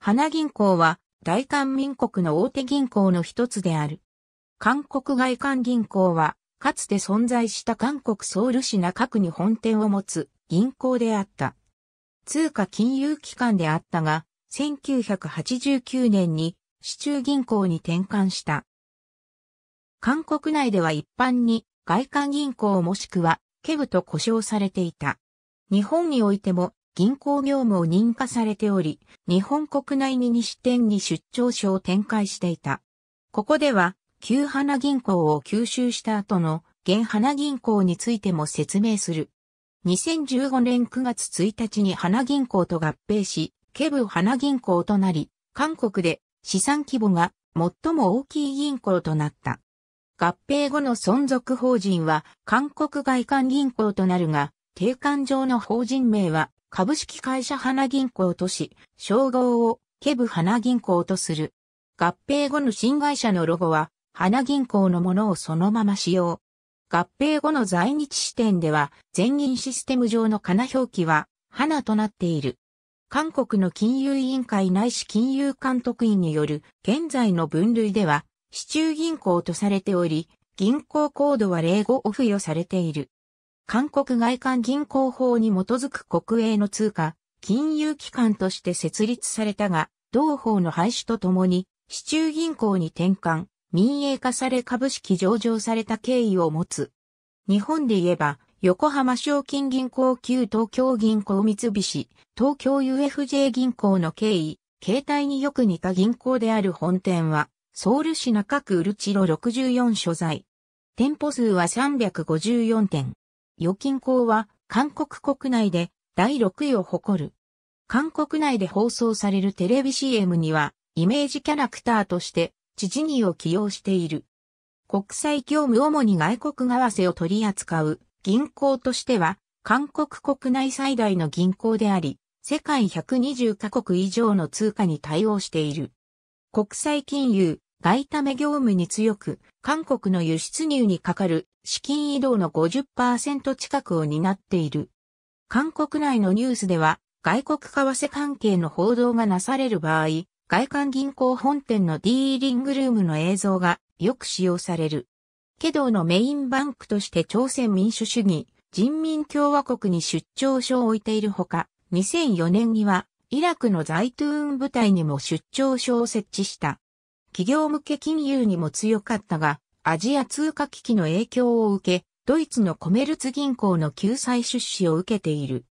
花銀行は大韓民国の大手銀行の一つである。韓国外韓銀行は、かつて存在した韓国ソウル市中区に本店を持つ銀行であった。通貨金融機関であったが、1989年に市中銀行に転換した。韓国内では一般に外韓銀行もしくはケブと呼称されていた。日本においても銀行業務を認可されており、日本国内に西店に出張所を展開していた。ここでは、旧花銀行を吸収した後の現花銀行についても説明する。2015年9月1日に花銀行と合併し、ケブ花銀行となり、韓国で資産規模が最も大きい銀行となった。合併後の存続法人は韓国外環銀行となるが、定款上の法人名は株式会社花銀行とし、称号をケブ花銀行とする。合併後の新会社のロゴは、花銀行のものをそのまま使用。合併後の在日支店では、全銀システム上の金表記は、花となっている。韓国の金融委員会内市金融監督員による現在の分類では、市中銀行とされており、銀行コードは05を付与されている。韓国外貨銀行法に基づく国営の通貨、金融機関として設立されたが、同法の廃止とともに、市中銀行に転換、民営化され株式上場された経緯を持つ。日本で言えば、横浜賞金銀行旧東京銀行三菱、東京 UFJ 銀行の経緯、携帯によく似た銀行である本店は、ソウル市中区ウルチロ64所在。店舗数は354店。預金口は韓国国内で第6位を誇る。韓国内で放送されるテレビ CM にはイメージキャラクターとして知事にを起用している。国際業務主に外国為替を取り扱う銀行としては韓国国内最大の銀行であり、世界120カ国以上の通貨に対応している。国際金融外為業務に強く、韓国の輸出入にかかる資金移動の50%近くを担っている。韓国内のニュースでは、外国為替関係の報道がなされる場合、外環銀行本店のディーリングルームの映像がよく使用される。ケドのメインバンクとして朝鮮民主主義、人民共和国に出張所を置いているほか、2004年にはイラクのザイトゥーン部隊にも出張所を設置した。企業向け金融にも強かったが、アジア通貨危機の影響を受け、ドイツのコメルツ銀行の救済出資を受けている。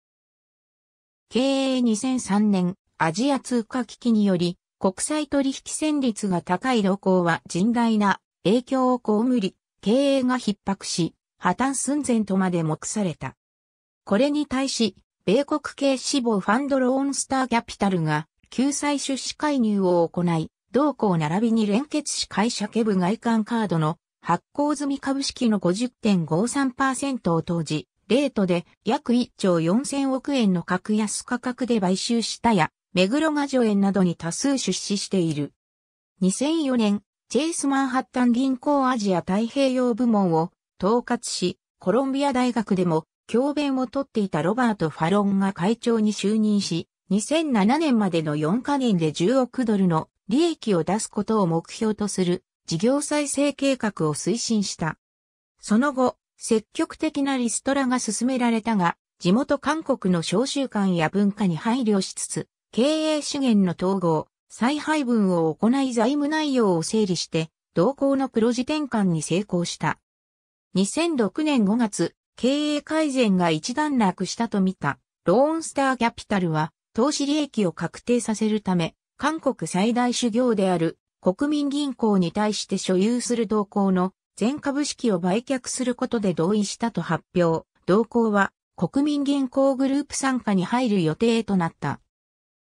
経営2003年、アジア通貨危機により、国際取引戦率が高い動向は甚大な影響を被り、経営が逼迫し、破綻寸前とまで目された。これに対し、米国系死亡ファンドローンスターキャピタルが救済出資介入を行い、同行並びに連結し会社ケ部外観カードの発行済み株式の50.53%を投じ、レートで約1兆4000億円の格安価格で買収したや、目黒ジョ園などに多数出資している。2004年、チェイスマンハッタン銀行アジア太平洋部門を統括し、コロンビア大学でも教鞭を取っていたロバート・ファロンが会長に就任し、2007年までの4カ年で10億ドルの利益を出すことを目標とする事業再生計画を推進した。その後、積極的なリストラが進められたが、地元韓国の商習慣や文化に配慮しつつ、経営資源の統合、再配分を行い財務内容を整理して、同行の黒字転換に成功した。2006年5月、経営改善が一段落したと見た、ローンスターキャピタルは、投資利益を確定させるため、韓国最大主業である国民銀行に対して所有する同行の全株式を売却することで同意したと発表。同行は国民銀行グループ参加に入る予定となった。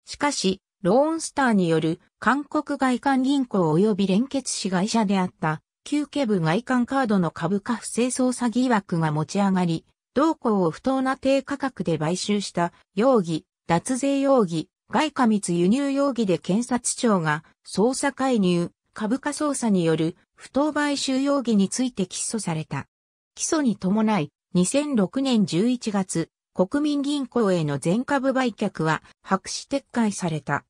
しかし、ローンスターによる韓国外環銀行及び連結子会社であった旧ケブ外環カードの株価不正操作疑惑が持ち上がり、同行を不当な低価格で買収した容疑、脱税容疑、外貨密輸入容疑で検察庁が捜査介入、株価捜査による不当買収容疑について起訴された。起訴に伴い、2006年11月、国民銀行への全株売却は白紙撤回された。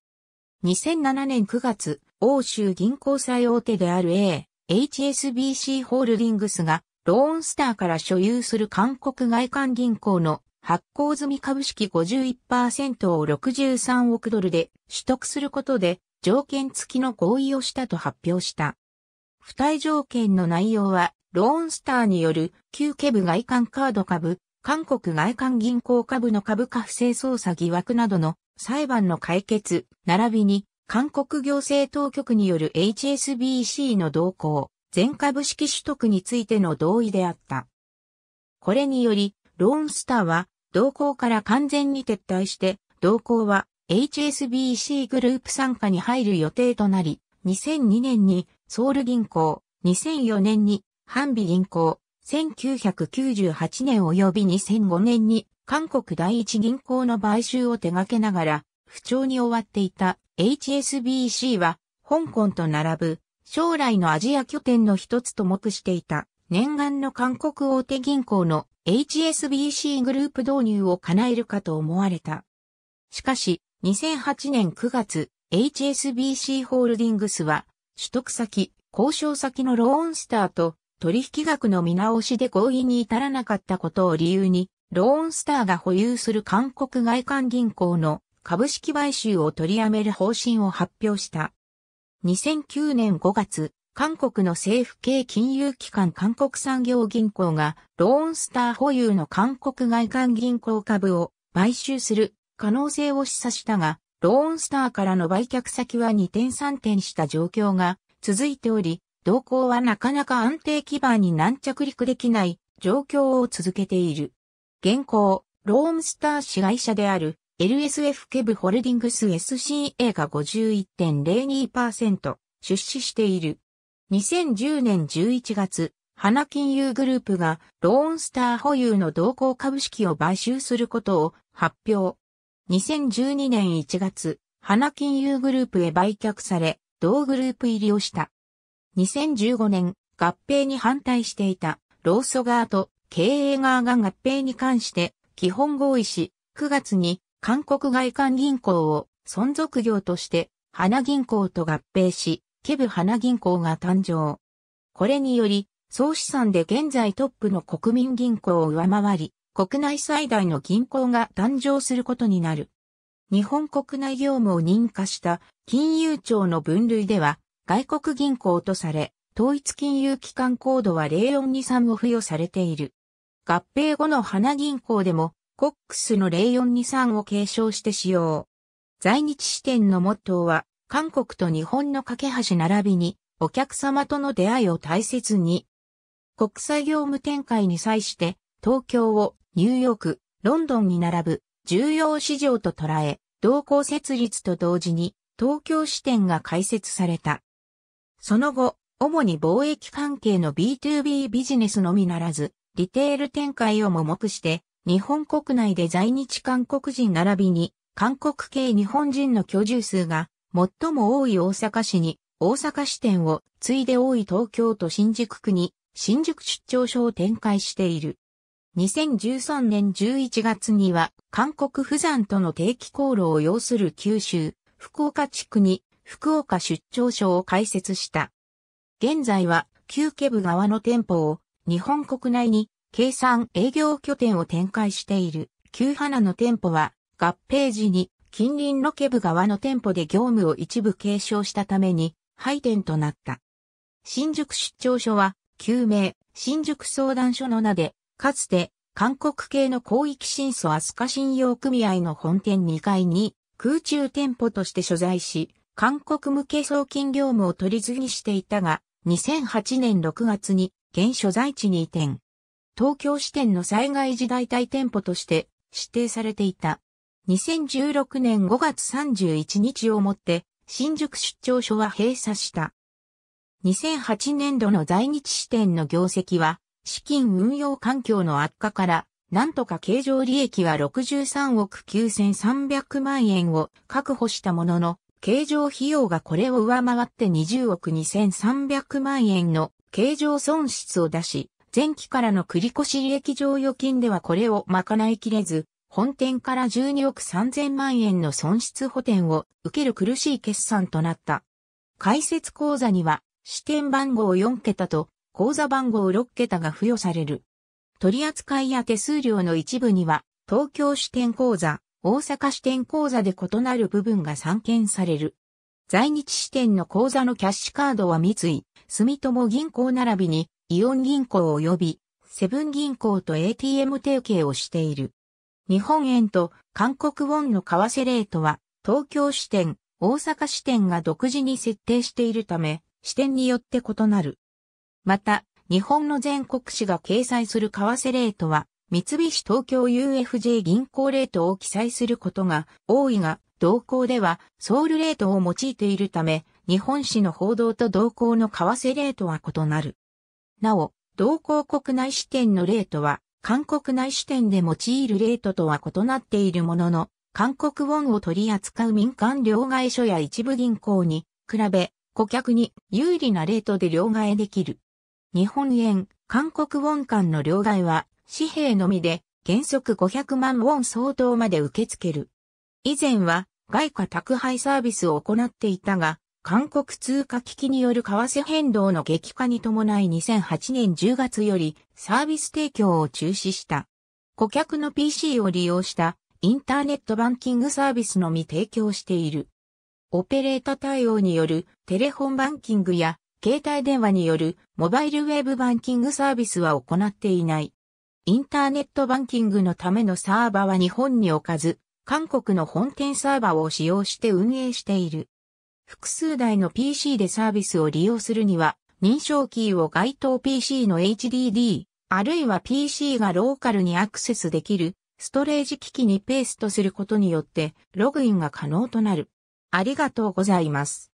2007年9月、欧州銀行最大手である A、HSBC ホールディングスがローンスターから所有する韓国外環銀行の発行済み株式51%を63億ドルで取得することで条件付きの合意をしたと発表した。付帯条件の内容は、ローンスターによる旧ケブ外観カード株、韓国外観銀行株の株価不正操作疑惑などの裁判の解決、並びに韓国行政当局による HSBC の動向、全株式取得についての同意であった。これにより、ローンスターは同行から完全に撤退して、同行は HSBC グループ参加に入る予定となり、2002年にソウル銀行、2004年にハンビ銀行、1998年及び2005年に韓国第一銀行の買収を手掛けながら不調に終わっていた HSBC は香港と並ぶ将来のアジア拠点の一つと目していた念願の韓国大手銀行の HSBC グループ導入を叶えるかと思われた。しかし、2008年9月、HSBC ホールディングスは、取得先、交渉先のローンスターと取引額の見直しで合意に至らなかったことを理由に、ローンスターが保有する韓国外貨銀行の株式買収を取りやめる方針を発表した。2009年5月、韓国の政府系金融機関韓国産業銀行がローンスター保有の韓国外間銀行株を買収する可能性を示唆したが、ローンスターからの売却先は二転三転した状況が続いており、動向はなかなか安定基盤に軟着陸できない状況を続けている。現行、ローンスター市会社である LSF ケブホルディングス SCA が51.02%出資している。2010年11月、花金融グループがローンスター保有の同行株式を買収することを発表。2012年1月、花金融グループへ売却され、同グループ入りをした。2015年、合併に反対していたローソ側と経営側が合併に関して基本合意し、9月に韓国外環銀行を存続業として花銀行と合併し、ケブ花銀行が誕生。これにより、総資産で現在トップの国民銀行を上回り、国内最大の銀行が誕生することになる。日本国内業務を認可した金融庁の分類では、外国銀行とされ、統一金融機関コードは0423を付与されている。合併後の花銀行でも、コックスの0423を継承して使用。在日支店のモットーは、韓国と日本の架け橋並びに、お客様との出会いを大切に。国際業務展開に際して、東京をニューヨーク、ロンドンに並ぶ重要市場と捉え、同行設立と同時に東京支店が開設された。その後、主に貿易関係の B2B ビジネスのみならず、リテール展開をも目して、日本国内で在日韓国人並びに、韓国系日本人の居住数が最も多い大阪市に大阪支店を次いで多い東京都新宿区に新宿出張所を展開している。2013年11月には韓国釜山との定期航路を要する九州、福岡地区に福岡出張所を開設した。現在は旧ケ部側の店舗を日本国内に計算営業拠点を展開している旧花の店舗は合併時に近隣ロケ部側の店舗で業務を一部継承したために、廃店となった。新宿出張所は、旧名、新宿相談所の名で、かつて、韓国系の広域新素飛鳥信用組合の本店2階に、空中店舗として所在し、韓国向け送金業務を取り次ぎしていたが、2008年6月に、現所在地に移転。東京支店の災害時代帯店舗として指定されていた。2016年5月31日をもって、新宿出張所は閉鎖した。2008年度の在日支店の業績は、資金運用環境の悪化から、なんとか経常利益は63億9300万円を確保したものの、経常費用がこれを上回って20億2300万円の経常損失を出し、前期からの繰越益剰余金ではこれを賄いきれず、本店から12億3000万円の損失補填を受ける苦しい決算となった。解説口座には支店番号4桁と口座番号6桁が付与される。取扱いや手数料の一部には東京支店口座、大阪支店口座で異なる部分が散見される。在日支店の口座のキャッシュカードは三井、住友銀行並びにイオン銀行及びセブン銀行と ATM 提携をしている。日本円と韓国ウォンの為替レートは、東京支店、大阪支店が独自に設定しているため、支店によって異なる。また、日本の全国紙が掲載する為替レートは、三菱東京 UFJ 銀行レートを記載することが多いが、同行ではソウルレートを用いているため、日本紙の報道と同行の為替レートは異なる。なお、同行国内支店のレートは、韓国内視点で用いるレートとは異なっているものの、韓国ウォンを取り扱う民間両替所や一部銀行に比べ、顧客に有利なレートで両替できる。日本円、韓国ウォン間の両替は、紙幣のみで、原則500万ウォン相当まで受け付ける。以前は、外貨宅配サービスを行っていたが、韓国通貨危機による為替変動の激化に伴い2008年10月よりサービス提供を中止した。顧客の PC を利用したインターネットバンキングサービスのみ提供している。オペレータ対応によるテレホンバンキングや携帯電話によるモバイルウェブバンキングサービスは行っていない。インターネットバンキングのためのサーバは日本に置かず、韓国の本店サーバを使用して運営している。複数台の PC でサービスを利用するには、認証キーを該当 PC の HDD、あるいは PC がローカルにアクセスできるストレージ機器にペーストすることによってログインが可能となる。ありがとうございます。